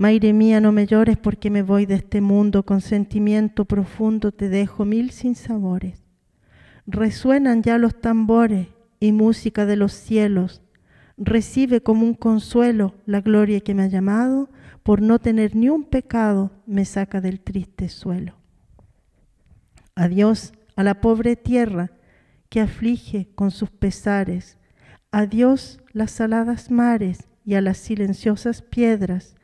Maire mía, no me llores porque me voy de este mundo, con sentimiento profundo te dejo mil sinsabores. Resuenan ya los tambores y música de los cielos. Recibe como un consuelo la gloria que me ha llamado, por no tener ni un pecado me saca del triste suelo. Adiós a la pobre tierra que aflige con sus pesares. Adiós las saladas mares y a las silenciosas piedras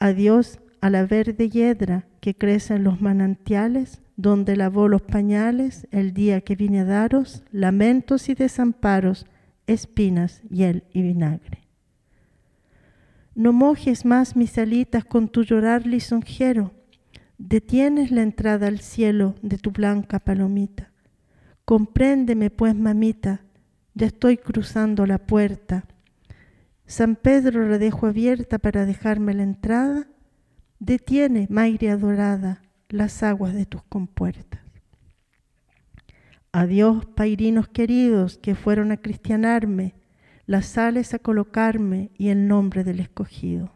Adiós a la verde hiedra que crece en los manantiales, donde lavó los pañales el día que vine a daros lamentos y desamparos, espinas, hiel y vinagre. No mojes más mis alitas con tu llorar lisonjero, detienes la entrada al cielo de tu blanca palomita. Compréndeme pues, mamita, ya estoy cruzando la puerta San Pedro la dejo abierta para dejarme la entrada. Detiene, Maire adorada, las aguas de tus compuertas. Adiós, pairinos queridos que fueron a cristianarme, las sales a colocarme y el nombre del escogido.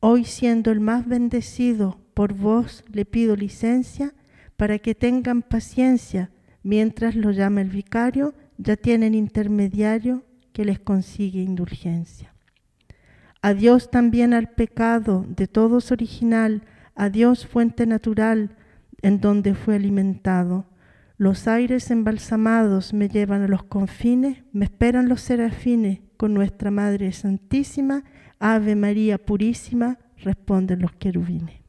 Hoy siendo el más bendecido, por vos le pido licencia para que tengan paciencia mientras lo llama el vicario, ya tienen intermediario que les consigue indulgencia. Adiós también al pecado de todos original, adiós fuente natural en donde fue alimentado. Los aires embalsamados me llevan a los confines, me esperan los serafines, con nuestra Madre Santísima, Ave María Purísima, responden los querubines.